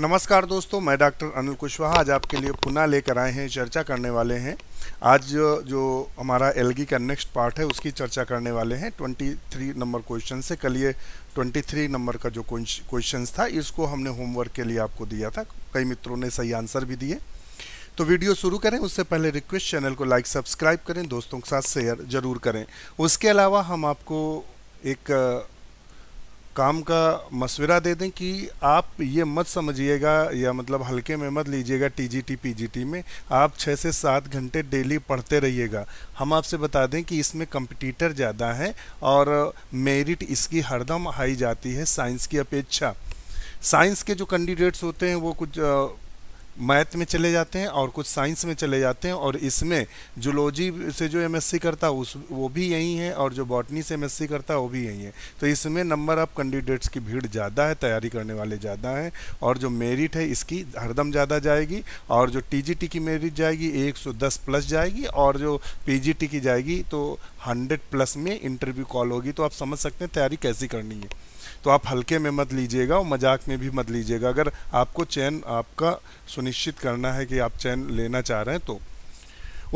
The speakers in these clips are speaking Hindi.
नमस्कार दोस्तों मैं डॉक्टर अनिल कुशवाहा आज आपके लिए पुनः लेकर आए हैं चर्चा करने वाले हैं आज जो, जो हमारा एलगी का नेक्स्ट पार्ट है उसकी चर्चा करने वाले हैं 23 नंबर क्वेश्चन से कल ये 23 नंबर का जो क्वेश्चन था इसको हमने होमवर्क के लिए आपको दिया था कई मित्रों ने सही आंसर भी दिए तो वीडियो शुरू करें उससे पहले रिक्वेस्ट चैनल को लाइक सब्सक्राइब करें दोस्तों के साथ शेयर ज़रूर करें उसके अलावा हम आपको एक काम का मशवरा दे दें कि आप ये मत समझिएगा या मतलब हल्के में मत लीजिएगा टीजीटी पीजीटी में आप छः से सात घंटे डेली पढ़ते रहिएगा हम आपसे बता दें कि इसमें कंपटीटर ज़्यादा हैं और मेरिट इसकी हरदम हाई जाती है साइंस की अपेक्षा साइंस के जो कैंडिडेट्स होते हैं वो कुछ मैथ में चले जाते हैं और कुछ साइंस में चले जाते हैं और इसमें जुलॉजी से जो एमएससी करता है उस वो भी यही है और जो बॉटनी से एमएससी करता है वो भी यही है तो इसमें नंबर ऑफ़ कैंडिडेट्स की भीड़ ज़्यादा है तैयारी करने वाले ज़्यादा हैं और जो मेरिट है इसकी हरदम ज़्यादा जाएगी और जो टी की मेरिट जाएगी एक प्लस जाएगी और जो पी की जाएगी तो हंड्रेड प्लस में इंटरव्यू कॉल होगी तो आप समझ सकते हैं तैयारी कैसी करनी है तो आप हल्के में मत लीजिएगा और मजाक में भी मत लीजिएगा अगर आपको चैन आपका सुनिश्चित करना है कि आप चैन लेना चाह रहे हैं तो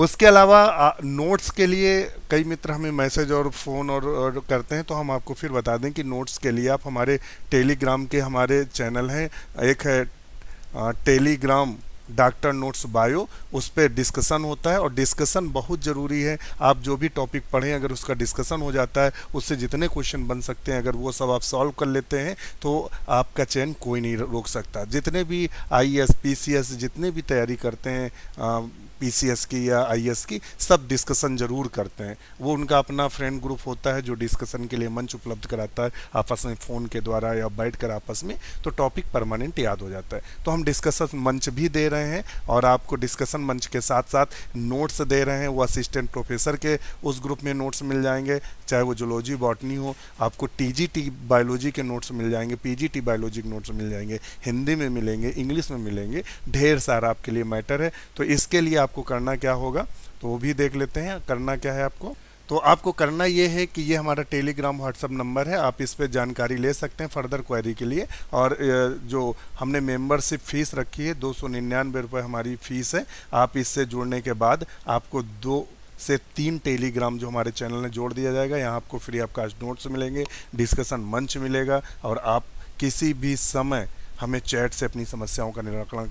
उसके अलावा नोट्स के लिए कई मित्र हमें मैसेज और फ़ोन और, और करते हैं तो हम आपको फिर बता दें कि नोट्स के लिए आप हमारे टेलीग्राम के हमारे चैनल हैं एक है टेलीग्राम डॉक्टर नोट्स बायो उस पर डिस्कसन होता है और डिस्कसन बहुत ज़रूरी है आप जो भी टॉपिक पढ़ें अगर उसका डिस्कसन हो जाता है उससे जितने क्वेश्चन बन सकते हैं अगर वो सब आप सॉल्व कर लेते हैं तो आपका चैन कोई नहीं रोक सकता जितने भी I S P C S जितने भी तैयारी करते हैं आ, पीसीएस की या आईएएस की सब डिस्कशन ज़रूर करते हैं वो उनका अपना फ्रेंड ग्रुप होता है जो डिस्कशन के लिए मंच उपलब्ध कराता है आपस में फ़ोन के द्वारा या बैठ कर आपस में तो टॉपिक परमानेंट याद हो जाता है तो हम डिस्कशन मंच भी दे रहे हैं और आपको डिस्कशन मंच के साथ साथ नोट्स दे रहे हैं वो असिस्टेंट प्रोफेसर के उस ग्रुप में नोट्स मिल जाएंगे चाहे वो जोलॉजी बॉटनी हो आपको टी बायोलॉजी के नोट्स मिल जाएंगे पी बायोलॉजी के नोट्स मिल जाएंगे हिंदी में मिलेंगे इंग्लिश में मिलेंगे ढेर सारा आपके लिए मैटर है तो इसके लिए आप आपको करना क्या होगा तो वो भी देख लेते हैं करना क्या है आपको तो आपको करना ये है कि ये हमारा टेलीग्राम व्हाट्सअप नंबर है आप इस पर जानकारी ले सकते हैं फर्दर क्वेरी के लिए और जो हमने मेंबरशिप फ़ीस रखी है दो सौ निन्यानवे रुपये हमारी फ़ीस है आप इससे जुड़ने के बाद आपको दो से तीन टेलीग्राम जो हमारे चैनल ने जोड़ दिया जाएगा यहाँ आपको फ्री आपका नोट्स मिलेंगे डिस्कशन मंच मिलेगा और आप किसी भी समय हमें चैट से अपनी समस्याओं का निराकरण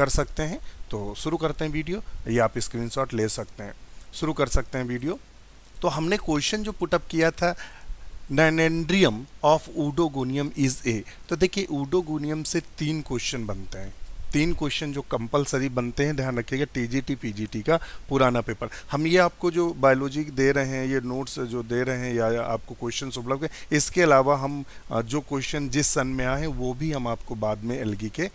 कर सकते हैं तो शुरू करते हैं वीडियो ये आप स्क्रीनशॉट ले सकते हैं शुरू कर सकते हैं वीडियो तो हमने क्वेश्चन जो पुटअप किया था नैनेंड्रियम ऑफ ऊडोगोनियम इज़ ए तो देखिए ऊडोगोनियम से तीन क्वेश्चन बनते हैं तीन क्वेश्चन जो कंपलसरी बनते हैं ध्यान रखिएगा टीजीटी पीजीटी का पुराना पेपर हम ये आपको जो बायोलॉजी दे रहे हैं ये नोट्स जो दे रहे हैं या आपको क्वेश्चन उपलब्ध हैं इसके अलावा हम जो क्वेश्चन जिस सन में आए हैं वो भी हम आपको बाद में एलगी के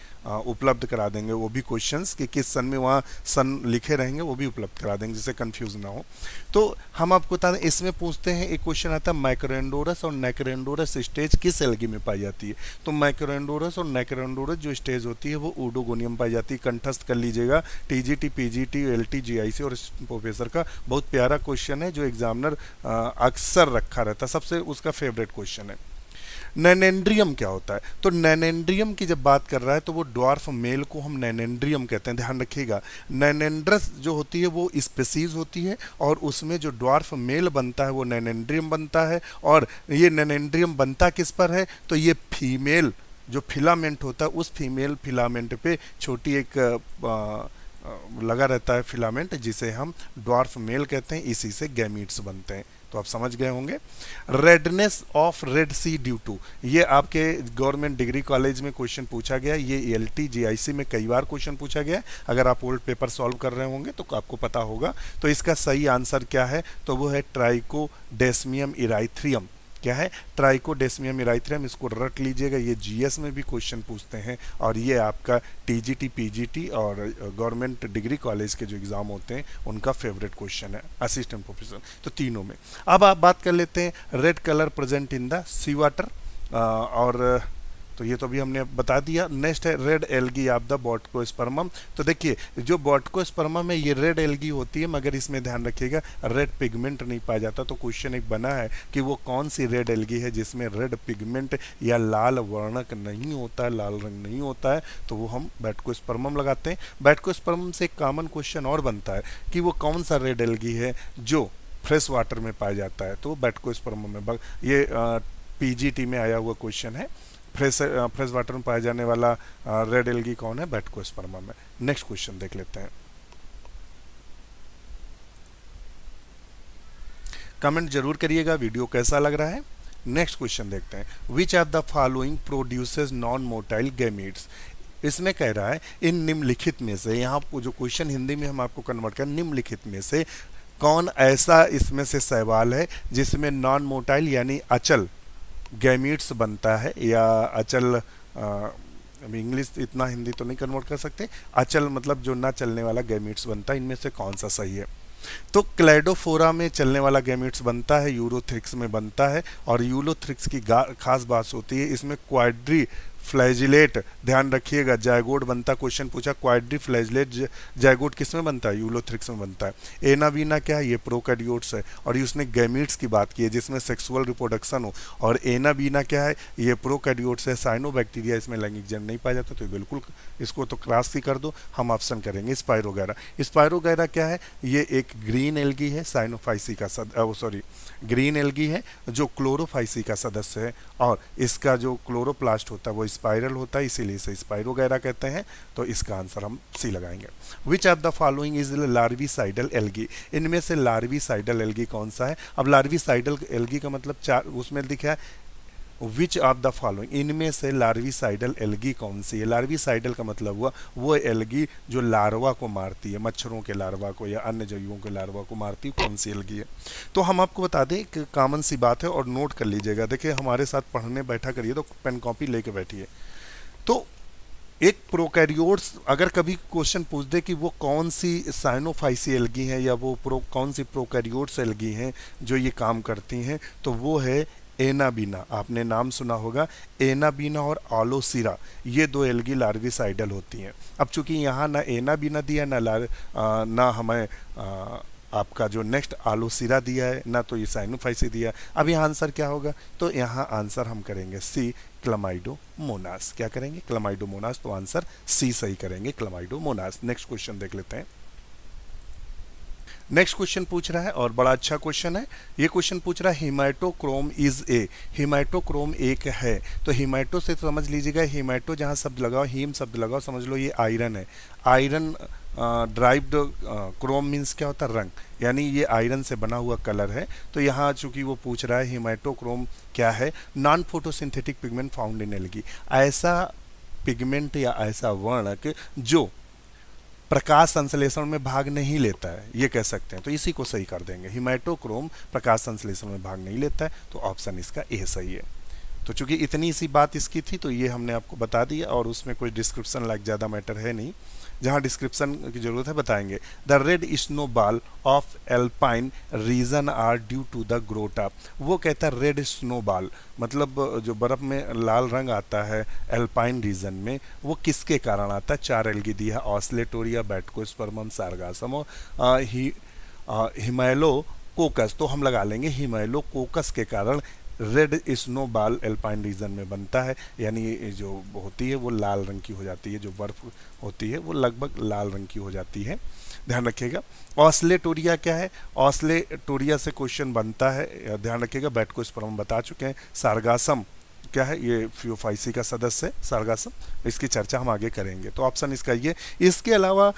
उपलब्ध करा देंगे वो भी क्वेश्चन कि किस सन में वहाँ सन लिखे रहेंगे वो भी उपलब्ध करा देंगे जिससे कन्फ्यूज़ ना हो तो हम आपको बता दें इसमें पूछते हैं एक क्वेश्चन आता है माइक्रोएंडोरस और नेक्रेंडोरस स्टेज किस एलगी में पाई जाती है तो माइक्रोएंडोरस और नेक्रोएंडोरस जो स्टेज होती है वो उडो गोनियम पाई जाती है कंठस्थ कर लीजिएगा टीजीटी पीजीटी एलटी जीआईसी और प्रोफेसर का बहुत प्यारा क्वेश्चन है जो एग्जामिनर अक्सर रखा रहता है सबसे उसका फेवरेट क्वेश्चन है नैनेंड्रियम क्या होता है तो नैनेंड्रियम की जब बात कर रहा है तो वो ड्वार्फ मेल को हम नैनेंड्रियम कहते हैं ध्यान रखिएगा नैनेंड्रस जो होती है वो स्पेसीज होती है और उसमें जो ड्वार्फ मेल बनता है वो नैनेंड्रियम बनता है और ये नैनेंड्रियम बनता किस पर है तो ये फीमेल जो फिलामेंट होता है उस फीमेल फिलामेंट पे छोटी एक लगा रहता है फिलामेंट जिसे हम ड्वार्फ मेल कहते हैं इसी से गैमिट्स बनते हैं तो आप समझ गए होंगे redness of red sea due to ये आपके गवर्नमेंट डिग्री कॉलेज में क्वेश्चन पूछा गया ये एल टी जी आई सी में कई बार क्वेश्चन पूछा गया अगर आप ओल्ड पेपर सॉल्व कर रहे होंगे तो आपको पता होगा तो इसका सही आंसर क्या है तो वो है ट्राइको डेस्मियम इराइथ्रियम क्या है ट्राइकोडेसमियम इराइथ्रियम इसको रट लीजिएगा ये जीएस में भी क्वेश्चन पूछते हैं और ये आपका टीजीटी पीजीटी और गवर्नमेंट डिग्री कॉलेज के जो एग्ज़ाम होते हैं उनका फेवरेट क्वेश्चन है असिस्टेंट प्रोफेसर तो तीनों में अब आप बात कर लेते हैं red colour present in the sea water और तो ये तो अभी हमने बता दिया नेक्स्ट है red algae of the batrachospermum तो देखिए जो बॉटको स्पर्मम है ये रेड एलगी होती है मगर इसमें ध्यान रखिएगा रेड पिगमेंट नहीं पाया जाता तो क्वेश्चन एक बना है कि वो कौन सी रेड एलगी है जिसमें रेड पिगमेंट या लाल वर्णक नहीं होता है लाल रंग नहीं होता है तो वो हम बैटको स्पर्मम लगाते हैं बैटको स्पर्मम से एक कॉमन क्वेश्चन और बनता है कि वो कौन सा रेड एलगी है जो फ्रेश वाटर में पाया जाता है तो बैटको स्पर्मम में ये पी में आया हुआ क्वेश्चन है फ्रेश फ्रेश वाटर में पाया जाने वाला रेड एलगी कौन है स्पर्मा में नेक्स्ट क्वेश्चन देख लेते हैं कमेंट जरूर करिएगा वीडियो कैसा लग रहा है नेक्स्ट क्वेश्चन देखते हैं which are the following produce non motile gametes इसमें कह रहा है इन निम्नलिखित में से यहाँ जो क्वेश्चन हिंदी में हम आपको कन्वर्ट कर निम्नलिखित में से कौन ऐसा इसमें से सवाल है जिसमें नॉन मोटाइल यानी अचल गैमिट्स बनता है या अचल इंग्लिश इतना हिंदी तो नहीं कन्वर्ट कर सकते अचल मतलब जो ना चलने वाला गैमिट्स बनता है इनमें से कौन सा सही है तो क्लेडोफोरा में चलने वाला गैमिट्स बनता है यूरोथ्रिक्स में बनता है और यूलोथ्रिक्स की खास बात होती है इसमें क्वाड्री फ्लैजिलेट ध्यान रखिएगा जयगोड बनता क्वेश्चन पूछा क्वाड्री फ्लैजिलेट जयगोड किस में बनता है यूलोथ्रिक्स में बनता है एना वीना क्या है ये प्रोकैरियोट्स है और ये उसने गैमिट्स की बात की है जिसमें सेक्सुअल रिप्रोडक्शन हो और एना बीना क्या है ये प्रोकैरियोट्स है साइनोबैक्टीरिया इसमें लैंगिक जन नहीं पाया जाता तो बिल्कुल इसको तो क्लास ही कर दो हम ऑप्शन करेंगे स्पायरोगैरा स्पायरोगैरा क्या है ये एक ग्रीन एलगी है साइनोफाइसी का सॉरी ग्रीन एलगी है जो क्लोरोफाइसी का सदस्य है और इसका जो क्लोरोप्लास्ट होता है वो स्पाइरल होता है इसीलिए इसे स्पाइर वगैरह कहते हैं तो इसका आंसर हम सी लगाएंगे which of the following is larvicidal algae इनमें से लार्वी साइडल एलगी कौन सा है अब लार्वी साइडल एलगी का मतलब चार उसमें दिखा है विच आर द फॉलोइंग इनमें से लार्विसाइडल एलगी कौन सी है लार्विसाइडल का मतलब हुआ वो एलगी जो लार्वा को मारती है मच्छरों के लार्वा को या अन्य जयुओं के लार्वा को मारती है कौन सी एलगी है तो हम आपको बता दें एक कामन सी बात है और नोट कर लीजिएगा देखिए हमारे साथ पढ़ने बैठा करिए तो पेन कॉपी लेके बैठिए तो एक प्रोकैरियोट्स अगर कभी क्वेश्चन पूछ दे कि वो कौन सी साइनोफाइसी एलगी हैं या वो प्रो कौन सी प्रोकैरियोट्स एलगी हैं जो ये काम करती हैं तो वो है एना बीना आपने नाम सुना होगा एना बीना और आलोसिरा ये दो एलगी आइडल होती हैं अब चूंकि यहाँ ना एना बीना दिया ना लार आ, ना हमें आ, आपका जो नेक्स्ट आलोसिरा दिया है ना तो ये साइनोफाइसी दिया अब यहाँ आंसर क्या होगा तो यहाँ आंसर हम करेंगे सी क्लमाइडो मोनास क्या करेंगे क्लमाइडो मोनास तो आंसर सी सही करेंगे क्लमाइडो मोनास नेक्स्ट क्वेश्चन देख लेते हैं नेक्स्ट क्वेश्चन पूछ रहा है और बड़ा अच्छा क्वेश्चन है ये क्वेश्चन पूछ रहा है हिमाइटोक्रोम इज ए हिमाइटोक्रोम एक है तो हिमाइटो से तो समझ लीजिएगा हिमाइटो जहाँ शब्द लगाओ हीम शब्द लगाओ समझ लो ये आयरन है आयरन ड्राइव्ड क्रोम मीन्स क्या होता है रंग यानी ये आयरन से बना हुआ कलर है तो यहाँ चूंकि वो पूछ रहा है हिमाइटोक्रोम क्या है non photosynthetic pigment found in algae ऐसा पिगमेंट या ऐसा वर्णक जो प्रकाश संश्लेषण में भाग नहीं लेता है ये कह सकते हैं तो इसी को सही कर देंगे हिमाटोक्रोम प्रकाश संश्लेषण में भाग नहीं लेता है तो ऑप्शन इसका ए सही है तो चूंकि इतनी सी बात इसकी थी तो ये हमने आपको बता दिया और उसमें कोई डिस्क्रिप्शन लाइक ज़्यादा मैटर है नहीं जहाँ डिस्क्रिप्शन की ज़रूरत है बताएंगे the red snow ball of alpine region are due to the ग्रोटा वो कहता है रेड स्नो बॉल मतलब जो बर्फ़ में लाल रंग आता है एल्पाइन रीजन में वो किसके कारण आता है चार है ऑस्लेटोरिया बैटकोस्पर्मम सारगासम और हिमैलो कोकस तो हम लगा लेंगे हिमैलो कोकस के कारण red snow ball alpine region में बनता है यानी जो होती है वो लाल रंग की हो जाती है जो बर्फ होती है वो लगभग लाल रंग की हो जाती है ध्यान रखिएगा ऑस्लेटोरिया क्या है ऑस्लेटोरिया से क्वेश्चन बनता है ध्यान रखिएगा बैटको हम बता चुके हैं सारगासम क्या है ये फ्यूफाइसी का सदस्य है सार्गासम इसकी चर्चा हम आगे करेंगे तो ऑप्शन इसका ये इसके अलावा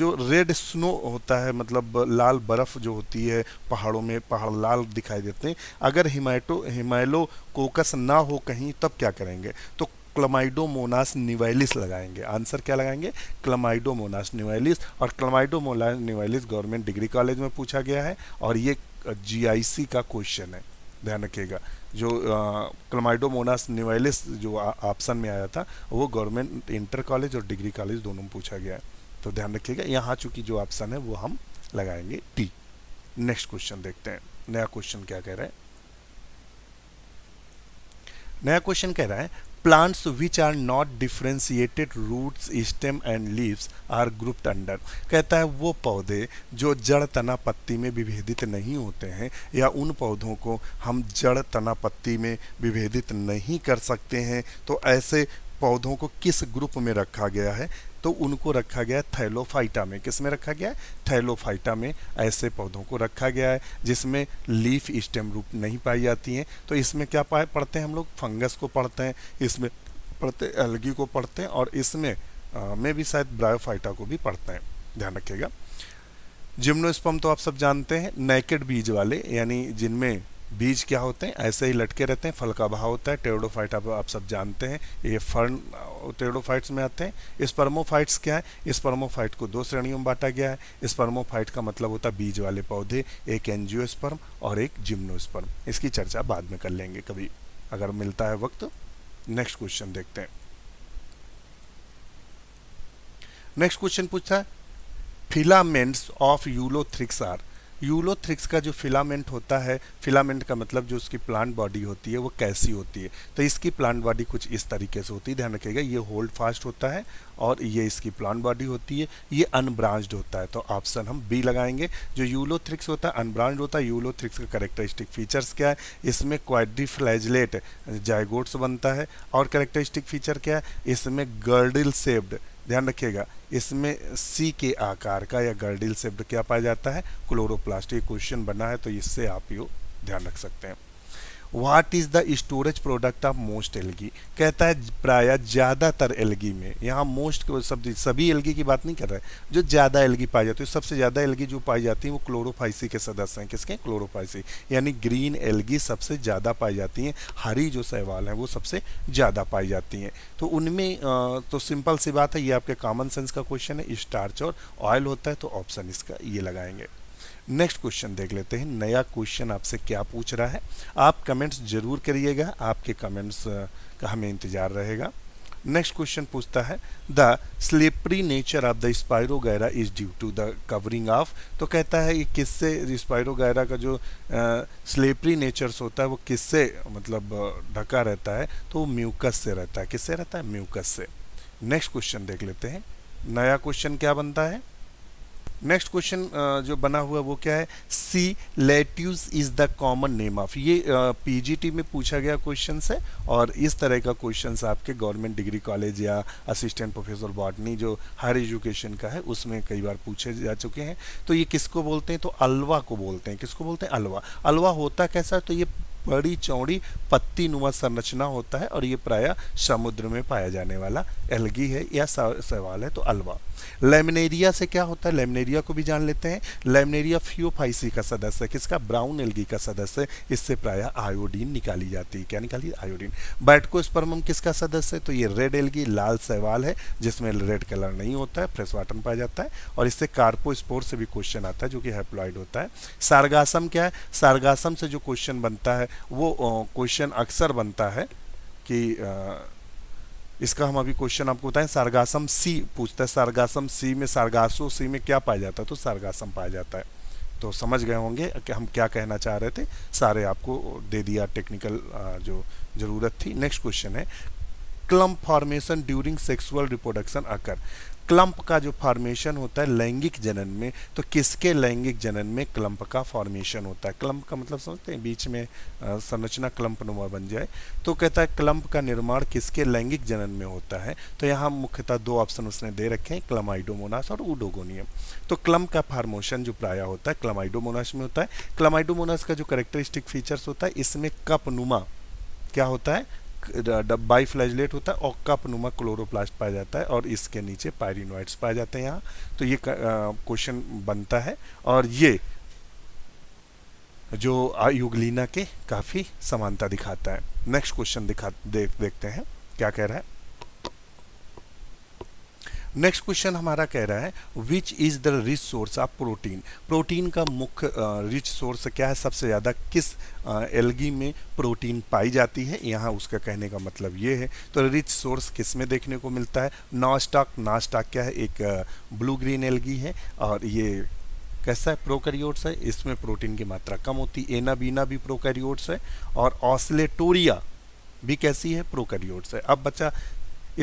जो रेड स्नो होता है मतलब लाल बर्फ़ जो होती है पहाड़ों में पहाड़ लाल दिखाई देते हैं अगर हिमाटो हिमाइलो कोकस ना हो कहीं तब क्या करेंगे तो क्लमाइडोमोनास निवाइलिस लगाएंगे आंसर क्या लगाएंगे क्लमाइडोमोनास निवाइलिस और chlamydomonas nivalis government degree college में पूछा गया है और ये जीआईसी का क्वेश्चन है ध्यान रखिएगा जो क्लमाइडोमोनास निवाइलिस जो ऑप्शन में आया था वो गवर्नमेंट इंटर कॉलेज और डिग्री कॉलेज दोनों में पूछा गया है तो ध्यान रखिएगा यहाँ चूंकि जो ऑप्शन है वो हम लगाएंगे टी नेक्स्ट क्वेश्चन देखते हैं नया क्वेश्चन क्या कह रहा है नया क्वेश्चन कह रहा है plants which are not differentiated roots stem and leaves are grouped under कहता है वो पौधे जो जड़ तना पत्ती में विभेदित नहीं होते हैं या उन पौधों को हम जड़ तना पत्ती में विभेदित नहीं कर सकते हैं तो ऐसे पौधों को किस ग्रुप में रखा गया है तो उनको रखा गया है थैलोफाइटा में किस में रखा गया है थैलोफाइटा में ऐसे पौधों को रखा गया है जिसमें लीफ स्टेम रूप नहीं पाई जाती हैं तो इसमें क्या पाए पढ़ते हैं हम लोग फंगस को पढ़ते हैं इसमें पढ़ते एलगी को पढ़ते हैं और इसमें आ, में भी शायद ब्रायोफाइटा को भी पढ़ते हैं ध्यान रखिएगा जिम्नोस्पम तो आप सब जानते हैं नेकेड बीज वाले यानी जिनमें बीज क्या होते हैं ऐसे ही लटके रहते हैं फल का भाव होता है टेरोडोफाइट आप, आप सब जानते हैं ये फर्न टेरोडोफाइट्स में आते हैं स्पर्मोफाइट्स क्या है स्पर्मोफाइट को दो श्रेणियों में बांटा गया है स्पर्मोफाइट का मतलब होता है बीज वाले पौधे एक एनजियोस्पर्म और एक जिम्नोस्पर्म इसकी चर्चा बाद में कर लेंगे कभी अगर मिलता है वक्त नेक्स्ट क्वेश्चन देखते हैं नेक्स्ट क्वेश्चन पूछता है filaments of ulothrix are ulothrix का जो फिलामेंट होता है फिलामेंट का मतलब जो उसकी प्लांट बॉडी होती है वो कैसी होती है तो इसकी प्लांट बॉडी कुछ इस तरीके से होती है ध्यान रखिएगा ये होल्ड फास्ट होता है और ये इसकी प्लांट बॉडी होती है ये अनब्रांच्ड होता है तो ऑप्शन हम बी लगाएंगे जो यूलोथ्रिक्स होता है अनब्रांच्ड होता है यूलोथ्रिक्स का करेक्टरिस्टिक फीचर्स क्या है इसमें क्वाड्रीफ्लैजलेट जायगोट्स बनता है और करेक्टरिस्टिक फीचर क्या है इसमें गर्डिल सेब्ड ध्यान रखिएगा इसमें सी के आकार का या गर्डिल शब्द क्या पाया जाता है क्लोरोप्लास्ट ये क्वेश्चन बना है तो इससे आप यो ध्यान रख सकते हैं what is the storage product of most algae कहता है प्राय ज़्यादातर एलगी में यहाँ मोस्ट सब सभी एलगी की बात नहीं कर रहा है जो ज़्यादा एलगी पाई जाती है सबसे ज़्यादा एलगी जो पाई जाती है वो क्लोरोफाइसी के सदस्य हैं किसके क्लोरोफाइसी यानी ग्रीन एलगी सबसे ज़्यादा पाई जाती हैं हरी जो सहवाल हैं वो सबसे ज़्यादा पाई जाती हैं तो उनमें तो सिंपल सी बात है ये आपके कॉमन सेंस का क्वेश्चन है स्टार्च और ऑयल होता है तो ऑप्शन इसका ये लगाएंगे नेक्स्ट क्वेश्चन देख लेते हैं नया क्वेश्चन आपसे क्या पूछ रहा है आप कमेंट्स जरूर करिएगा आपके कमेंट्स का हमें इंतजार रहेगा नेक्स्ट क्वेश्चन पूछता है the slippery nature of the spirogyra is due to the covering of तो कहता है कि किससे स्पायरोगैरा का जो स्लिपरी नेचर्स होता है वो किससे मतलब ढका रहता है तो म्यूकस से रहता है किससे रहता है म्यूकस से नेक्स्ट क्वेश्चन देख लेते हैं नया क्वेश्चन क्या बनता है नेक्स्ट क्वेश्चन uh, जो बना हुआ वो क्या है sea lettuce is the common name of ये पीजीटी uh, में पूछा गया क्वेश्चन है और इस तरह का क्वेश्चन आपके गवर्नमेंट डिग्री कॉलेज या असिस्टेंट प्रोफेसर बॉटनी जो हायर एजुकेशन का है उसमें कई बार पूछे जा चुके हैं तो ये किसको बोलते हैं तो अलवा को बोलते हैं किसको बोलते हैं अलवा अलवा होता कैसा तो ये बड़ी चौड़ी पत्ती नुमा संरचना होता है और ये प्राय समुद्र में पाया जाने वाला एलगी है या सवाल है तो अलवा लेमिनेरिया से क्या होता है लेमिनेरिया को भी जान लेते हैं लेमिनेरिया फ्योफाइसी का सदस्य है किसका ब्राउन एलगी का सदस्य इससे प्राय आयोडीन निकाली जाती है क्या निकाली आयोडीन बैटकोस्पर्मम किसका सदस्य है तो ये रेड एलगी लाल सवाल है जिसमें रेड कलर नहीं होता है फ्रेश वाटर पाया जाता है और इससे कार्पोस्पोर से भी क्वेश्चन आता है जो कि हेप्लॉइड होता है सार्गासम क्या है सार्गासम से जो क्वेश्चन बनता है वो क्वेश्चन अक्सर बनता है कि इसका हम अभी क्वेश्चन आपको बताएं सारगासम सी पूछता है सारगासम सी में सारगासो सी में क्या पाया जाता है तो सारगासम पाया जाता है तो समझ गए होंगे कि हम क्या कहना चाह रहे थे सारे आपको दे दिया टेक्निकल जो ज़रूरत थी नेक्स्ट क्वेश्चन है clump formation during sexual reproduction occur clump का जो फॉर्मेशन होता है लैंगिक जनन में तो किसके लैंगिक जनन में क्लम्प का फॉर्मेशन होता है क्लम्प का मतलब समझते हैं बीच में संरचना क्लंप नुमा बन जाए तो कहता है क्लम्प का निर्माण किसके लैंगिक जनन में होता है तो यहाँ मुख्यतः दो ऑप्शन उसने दे रखे हैं क्लमाइडोमोनास और उडोगोनियम तो क्लम्प का फार्मोशन जो प्राय होता है क्लमाइडोमोनास में होता है क्लमाइडोमोनास का जो करेक्टरिस्टिक फीचर्स होता है इसमें कप क्या होता है बाई होता है ऑक्का पनुमा क्लोरोप्लास्ट पाया जाता है और इसके नीचे पायरिनोइड्स पाए जाते हैं यहाँ तो ये क्वेश्चन बनता है और ये जो युगलीना के काफ़ी समानता दिखाता है नेक्स्ट क्वेश्चन दिखा दे, देखते हैं क्या कह रहा है नेक्स्ट क्वेश्चन हमारा कह रहा है which is the rich source of protein protein का मुख्य रिच सोर्स क्या है सबसे ज़्यादा किस एलगी में प्रोटीन पाई जाती है यहाँ उसका कहने का मतलब ये है तो रिच सोर्स किस में देखने को मिलता है नॉस्टॉक नॉस्टॉक क्या है एक ब्लू ग्रीन एलगी है और ये कैसा है प्रोकैरियोट्स है इसमें प्रोटीन की मात्रा कम होती है एना बीना भी प्रोकैरियोट्स है और ऑसलेटोरिया भी कैसी है प्रोकैरियोट्स है अब बच्चा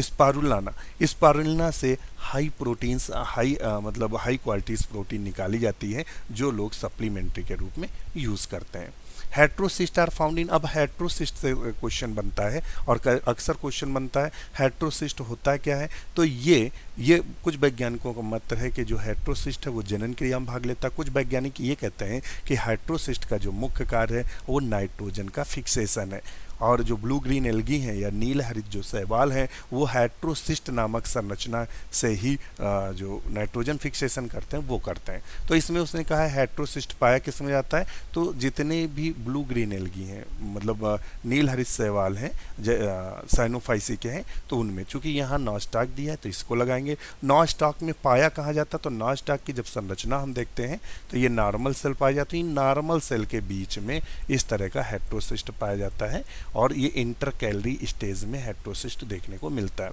स्पारुलाना स्पारुलना से हाई प्रोटीन्स हाई आ, मतलब हाई क्वालिटीज प्रोटीन निकाली जाती है जो लोग सप्लीमेंट्री के रूप में यूज़ करते हैं हेट्रोसिस्ट आर फाउंड इन अब हेट्रोसिस्ट से क्वेश्चन बनता है और अक्सर क्वेश्चन बनता है हेट्रोसिस्ट होता क्या है तो ये ये कुछ वैज्ञानिकों का मत है कि जो हेट्रोसिस्ट है वो जनन क्रिया में भाग लेता है कुछ वैज्ञानिक ये कहते हैं कि हेट्रोसिस्ट का जो मुख्य कार्य है वो नाइट्रोजन का फिक्सेशन है और जो ब्लू ग्रीन एल्गी हैं या नील हरित जो सहवाल हैं वो हाइड्रोसिस्ट नामक संरचना से ही जो नाइट्रोजन फिक्सेशन करते हैं वो करते हैं तो इसमें उसने कहा है हाइड्रोसिस्ट पाया किस में जाता है तो जितने भी ब्लू ग्रीन एल्गी हैं मतलब नील हरित सहवाल हैं साइनोफाइसी के हैं तो उनमें चूँकि यहाँ नॉस्टाक दिया है तो इसको लगाएंगे नॉस्टाक में पाया कहा जाता तो नॉस्टाक की जब संरचना हम देखते हैं तो ये नॉर्मल सेल पाई जाती है नॉर्मल सेल के बीच में इस तरह का हेट्रोसिस्ट पाया जाता है और ये इंटर कैलरी स्टेज में हेट्रोसिस्ट देखने को मिलता है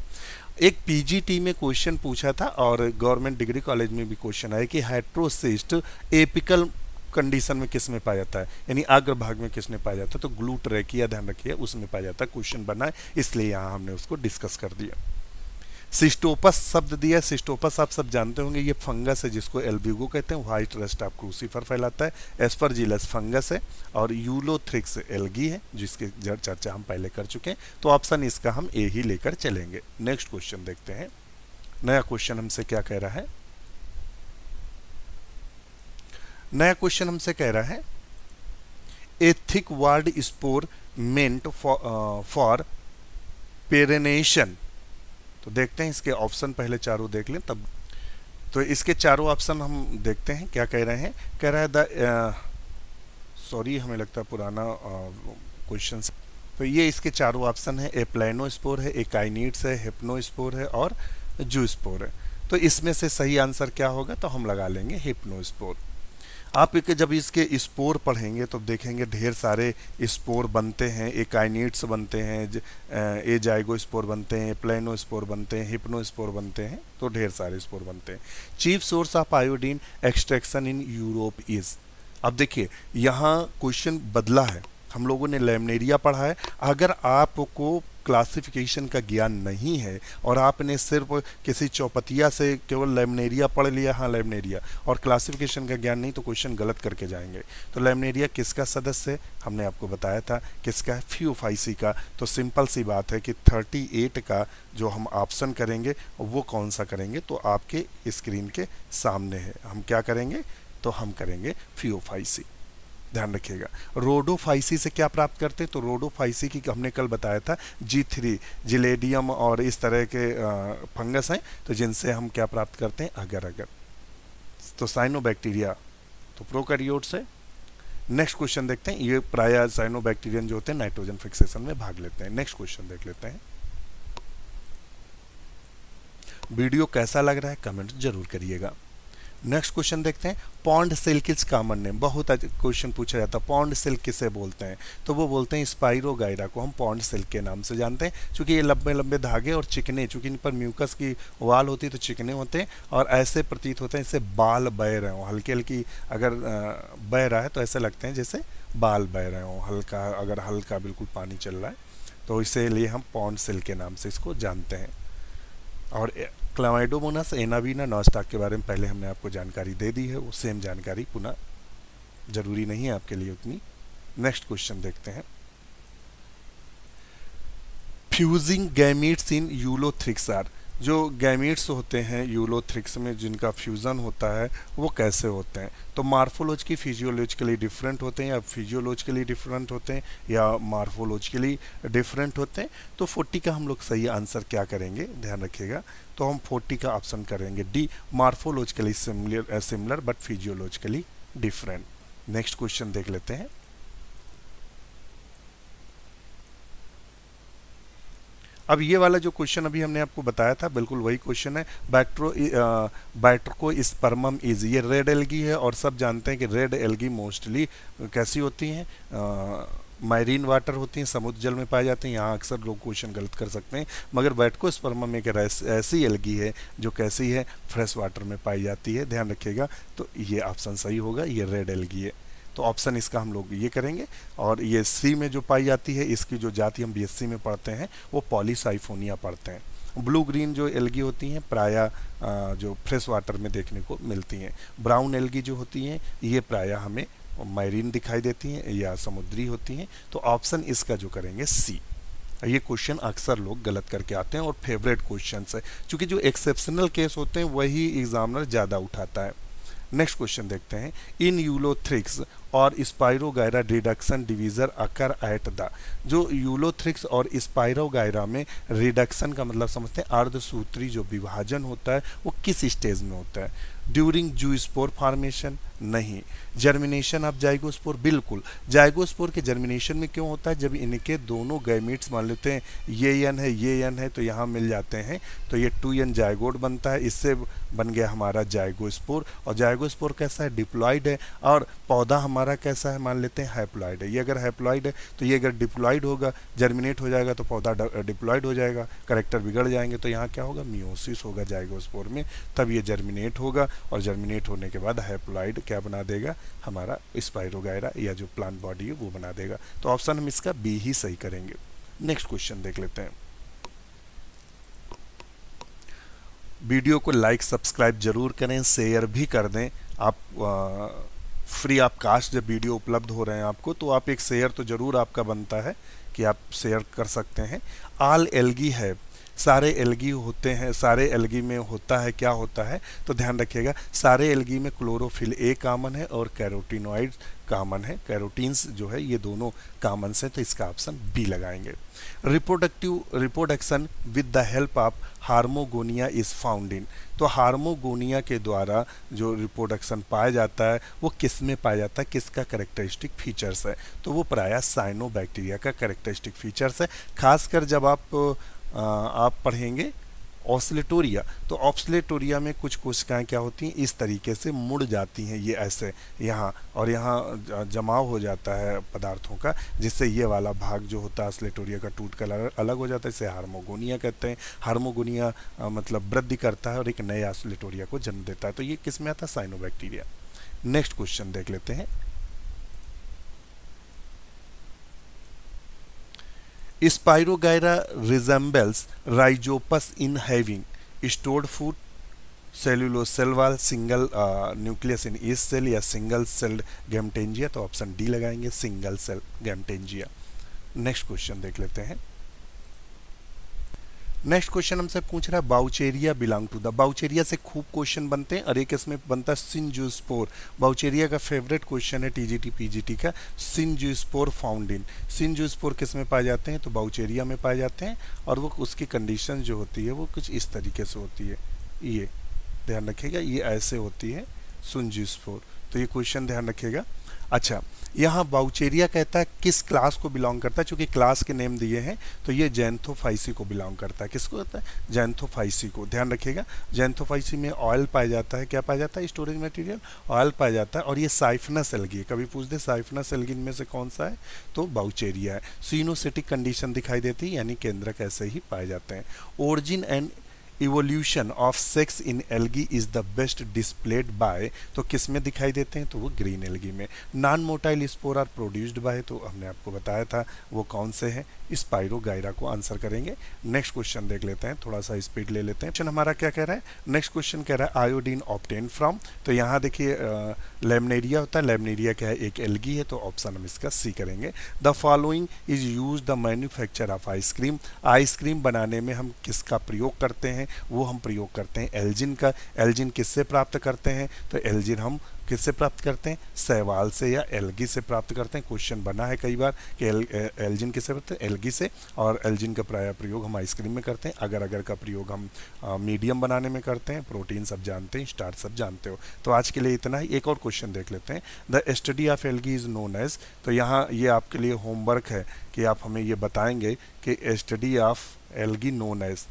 एक पीजीटी में क्वेश्चन पूछा था और गवर्नमेंट डिग्री कॉलेज में भी क्वेश्चन आया कि हेट्रोसिस्ट एपिकल कंडीशन में किस में पाया जाता है यानी अग्र भाग में किसने पाया जाता है तो ग्लू रेकिया ध्यान रखिए उसमें पाया जाता है क्वेश्चन बना है इसलिए यहाँ हमने उसको डिस्कस कर दिया सिस्टोपस शब्द दिया सिस्टोपस आप सब जानते होंगे ये फंगस है जिसको एल्ब्यूगो कहते हैं व्हाइट रस्ट आप क्रूसीफर फैलाता है एस्परजिलस फंगस है और यूलोथ्रिक्स एल्गी है जिसके जड़ चर्चा हम पहले कर चुके हैं तो ऑप्शन इसका हम ए ही लेकर चलेंगे नेक्स्ट क्वेश्चन देखते हैं नया क्वेश्चन हमसे क्या कह रहा है नया क्वेश्चन हमसे कह रहा है a thick walled spore meant for perennation तो देखते हैं इसके ऑप्शन पहले चारों देख लें तब तो इसके चारों ऑप्शन हम देखते हैं क्या कह रहे हैं कह रहा है द सॉरी हमें लगता है पुराना क्वेश्चन तो ये इसके चारों ऑप्शन है ए स्पोर है एक काइनीट्स है स्पोर है और जू स्पोर है तो इसमें से सही आंसर क्या होगा तो हम लगा लेंगे स्पोर आप एक जब इसके स्पोर पढ़ेंगे तो देखेंगे ढेर सारे स्पोर बनते हैं एकाइनीट्स बनते हैं ए जाइगो स्पोर बनते हैं प्लेनो स्पोर बनते हैं हिप्नो स्पोर बनते हैं तो ढेर सारे स्पोर बनते हैं chief source of iodine extraction in Europe is अब देखिए यहाँ क्वेश्चन बदला है हम लोगों ने लेमनेरिया पढ़ा है अगर आपको क्लासिफिकेशन का ज्ञान नहीं है और आपने सिर्फ किसी चौपतिया से केवल लेमनेरिया पढ़ लिया हाँ लेमनेरिया और क्लासिफिकेशन का ज्ञान नहीं तो क्वेश्चन गलत करके जाएंगे तो लेमनेरिया किसका सदस्य है हमने आपको बताया था किसका है फ्यूफाइसी का तो सिंपल सी बात है कि 38 का जो हम ऑप्शन करेंगे वो कौन सा करेंगे तो आपके स्क्रीन के सामने है हम क्या करेंगे तो हम करेंगे फ्यूफाइसी ध्यान रखिएगा रोडोफाइसी से क्या प्राप्त करते हैं तो रोडोफाइसी की हमने कल बताया था जी थ्री जिलेडियम और इस तरह के फंगस हैं तो जिनसे हम क्या प्राप्त करते हैं अगर अगर तो साइनोबैक्टीरिया तो प्रोकैरियोट्स से नेक्स्ट क्वेश्चन देखते हैं ये प्राय साइनोबैक्टीरियन जो होते हैं नाइट्रोजन फिक्सेशन में भाग लेते हैं नेक्स्ट क्वेश्चन देख लेते हैं वीडियो कैसा लग रहा है कमेंट जरूर करिएगा नेक्स्ट क्वेश्चन देखते हैं pond silk is common name बहुत क्वेश्चन पूछा जाता है पॉन्ड सिल्क किसे बोलते हैं तो वो बोलते हैं स्पाइरो गायरा को हम पॉन्ड सिल्क के नाम से जानते हैं क्योंकि ये लंबे लंबे धागे और चिकने चूंकि इन पर म्यूकस की वाल होती है तो चिकने होते हैं और ऐसे प्रतीत होते हैं जैसे बाल बह रहे हों हल्की हल्की अगर बह रहा है तो ऐसे लगते हैं जैसे बाल बह रहे हों हल्का अगर हल्का बिल्कुल पानी चल रहा है तो लिए हम पॉन्ड सिल्क के नाम से इसको जानते हैं और क्लाइडोमोनास एनाबीना नॉस्टाक के बारे में पहले हमने आपको जानकारी दे दी है वो सेम जानकारी पुनः जरूरी नहीं है आपके लिए उतनी नेक्स्ट क्वेश्चन देखते हैं fusing gametes in ulothrix are जो गैमिट्स होते हैं यूलोथ्रिक्स में जिनका फ्यूज़न होता है वो कैसे होते हैं तो मार्फोलॉजिकली फिजियोलॉजिकली डिफरेंट होते हैं या फिजियोलॉजिकली डिफरेंट होते हैं या मार्फोलॉजिकली डिफरेंट होते हैं तो फोर्टी का हम लोग सही आंसर क्या करेंगे ध्यान रखिएगा तो हम 40 का ऑप्शन करेंगे D morphologically similar similar but physiologically different next question देख लेते हैं अब ये वाला जो क्वेश्चन अभी हमने आपको बताया था बिल्कुल वही क्वेश्चन है बैक्ट्रो बैट्रको स्पर्मम इज ये रेड एलगी है और सब जानते हैं कि रेड एलगी मोस्टली कैसी होती हैं uh, मायरीन वाटर होती हैं समुद्र जल में पाए जाते हैं यहाँ अक्सर लोग क्वेश्चन गलत कर सकते हैं मगर में एक ऐसी एलगी है जो कैसी है फ्रेश वाटर में पाई जाती है ध्यान रखिएगा तो ये ऑप्शन सही होगा ये रेड एलगी है तो ऑप्शन इसका हम लोग ये करेंगे और ये सी में जो पाई जाती है इसकी जो जाति हम बी में पढ़ते हैं वो पॉलीसाइफोनिया पढ़ते हैं ब्लू ग्रीन जो एलगी होती हैं प्राय जो फ्रेश वाटर में देखने को मिलती हैं ब्राउन एलगी जो होती हैं ये प्रायः हमें मैरीन दिखाई देती हैं या समुद्री होती हैं तो ऑप्शन इसका जो करेंगे सी ये क्वेश्चन अक्सर लोग गलत करके आते हैं और फेवरेट क्वेश्चन है क्योंकि जो एक्सेप्शनल केस होते हैं वही एग्जामिनर ज़्यादा उठाता है नेक्स्ट क्वेश्चन देखते हैं इन यूलोथ्रिक्स और spirogyra reduction division occur at the जो यूलोथ्रिक्स और स्पायरोगायरा में रिडक्शन का मतलब समझते हैं अर्धसूत्री जो विभाजन होता है वो किस स्टेज में होता है ड्यूरिंग जू स्पोर फार्मेशन नहीं जर्मिनेशन ऑफ जाइगोस्पोर बिल्कुल जाइगोस्पोर के जर्मिनेशन में क्यों होता है जब इनके दोनों गैमिट्स मान लेते हैं ये एन है ये एन है तो यहाँ मिल जाते हैं तो ये टू एन जाइगोड बनता है इससे बन गया हमारा जाइगोस्पोर और जाइगोस्पोर कैसा है डिप्लॉयड है और पौधा हमारा हमारा कैसा है मान लेते हैं हाइप्लॉइड है ये अगर हाइप्लॉइड है तो ये अगर डिप्लॉइड होगा जर्मिनेट हो जाएगा तो पौधा डिप्लॉइड हो जाएगा करेक्टर बिगड़ जाएंगे तो यहाँ क्या होगा मियोसिस होगा जाएगोस्पोर में तब ये जर्मिनेट होगा और जर्मिनेट होने के बाद हाइप्लॉइड क्या बना देगा हमारा स्पायरोगायरा या जो प्लांट बॉडी है वो बना देगा तो ऑप्शन हम इसका बी ही सही करेंगे नेक्स्ट क्वेश्चन देख लेते हैं वीडियो को लाइक सब्सक्राइब जरूर करें शेयर भी कर दें आप आ, फ्री आप कास्ट जब वीडियो उपलब्ध हो रहे हैं आपको तो आप एक शेयर तो ज़रूर आपका बनता है कि आप शेयर कर सकते हैं आल एलगी है सारे एलगी होते हैं सारे एलगी में होता है क्या होता है तो ध्यान रखिएगा सारे एलगी में क्लोरोफिल ए कामन है और कैरोटीनॉइड कामन है कैरोटीन्स जो है ये दोनों कामन से तो इसका ऑप्शन बी लगाएंगे reproductive reproduction with the help of hormogonia is found in तो हार्मोगोनिया के द्वारा जो रिप्रोडक्शन पाया जाता है वो किस में पाया जाता है किसका करेक्टरिस्टिक फीचर्स है तो वो प्राय साइनोबैक्टीरिया का करेक्टरिस्टिक फीचर्स है खासकर जब आप आप पढ़ेंगे ऑसलेटोरिया तो ऑप्सलेटोरिया में कुछ कोशिकाएं क्या होती हैं इस तरीके से मुड़ जाती हैं ये ऐसे यहाँ और यहाँ जमाव हो जाता है पदार्थों का जिससे ये वाला भाग जो होता है ऑसलेटोरिया का टूट कर अलग हो जाता है इसे हार्मोगोनिया कहते हैं हार्मोगोनिया मतलब वृद्धि करता है और एक नए ऑसलेटोरिया को जन्म देता है तो ये किस में आता है साइनोबैक्टीरिया नेक्स्ट क्वेश्चन देख लेते हैं spirogyra resembles rhizopus in having stored food cellulose wall single nucleus in yeast cell या सिंगल सेल्ड गैमटेंजिया तो ऑप्शन डी लगाएंगे single cell gametangia next question देख लेते हैं नेक्स्ट क्वेश्चन हमसे पूछ रहा है vaucheria belong to the vaucheria से खूब क्वेश्चन बनते हैं और एक इसमें बनता है सिंजूस्पोर बाउचेरिया का फेवरेट क्वेश्चन है टीजीटी पीजीटी का सिंजूस्पोर फाउंड इन सिंजूस्पोर किस में पाए जाते हैं तो बाउचेरिया में पाए जाते हैं और वो उसकी कंडीशन जो होती है वो कुछ इस तरीके से होती है ये ध्यान रखिएगा ये ऐसे होती है सुंजूस्पोर तो ये क्वेश्चन ध्यान रखिएगा अच्छा यहाँ बाउचेरिया कहता है किस क्लास को बिलोंग करता है चूँकि क्लास के नेम दिए हैं तो ये जैनथोफाइसी को बिलोंग करता है किसको कहता है जैनथोफाइसी को ध्यान रखिएगा जैनथोफाइसी में ऑयल पाया जाता है क्या पाया जाता है स्टोरेज मटेरियल ऑयल पाया जाता है और ये साइफना सेल्गी है कभी पूछ दे साइफना एलगी इनमें से कौन सा है तो बाउचेरिया है सीनोसिटिक कंडीशन दिखाई देती है यानी केंद्रक ऐसे ही पाए जाते हैं origin and evolution of sex in algae is the best displayed by तो किस में दिखाई देते हैं तो वो ग्रीन एल्गी में non motile spore are produced by तो हमने आपको बताया था वो कौन से हैं स्पाइरो गायरा को आंसर करेंगे नेक्स्ट क्वेश्चन देख लेते हैं थोड़ा सा स्पीड ले लेते हैं क्वेश्चन हमारा क्या कह रहा है नेक्स्ट क्वेश्चन कह रहा है आयोडीन ऑप्टेन फ्रॉम तो यहाँ देखिए लेमनेरिया होता है लेमनेरिया क्या है एक एल्गी है तो ऑप्शन हम इसका सी करेंगे the following is use the manufacture of ice cream ice cream बनाने में हम किसका प्रयोग करते हैं वो हम प्रयोग करते हैं एल्जिन का एल्जिन किससे प्राप्त करते हैं तो एल्जिन हम किससे प्राप्त करते हैं सहवाल से या एलगी से प्राप्त करते हैं क्वेश्चन बना है कई बार कि एल, एल्जिन किससे प्राप्त एलगी से और एल्जिन का प्राय प्रयोग हम आइसक्रीम में करते हैं अगर अगर का प्रयोग हम आ, मीडियम बनाने में करते हैं प्रोटीन सब जानते हैं स्टार सब जानते हो तो आज के लिए इतना ही एक और क्वेश्चन देख लेते हैं the study of algae is known as तो यहाँ ये आपके लिए होमवर्क है कि आप हमें ये बताएंगे कि study of algae known as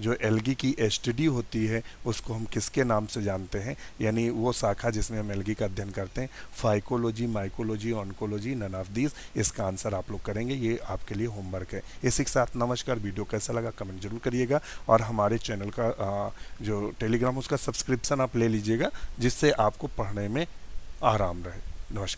जो एलगी की एसटीडी होती है उसको हम किसके नाम से जानते हैं यानी वो शाखा जिसमें हम एलगी का अध्ययन करते हैं phycology mycology oncology none of these इसका आंसर आप लोग करेंगे ये आपके लिए होमवर्क है इसी के साथ नमस्कार वीडियो कैसा लगा कमेंट जरूर करिएगा और हमारे चैनल का आ, जो टेलीग्राम उसका सब्सक्रिप्शन आप ले लीजिएगा जिससे आपको पढ़ने में आराम रहे नमस्कार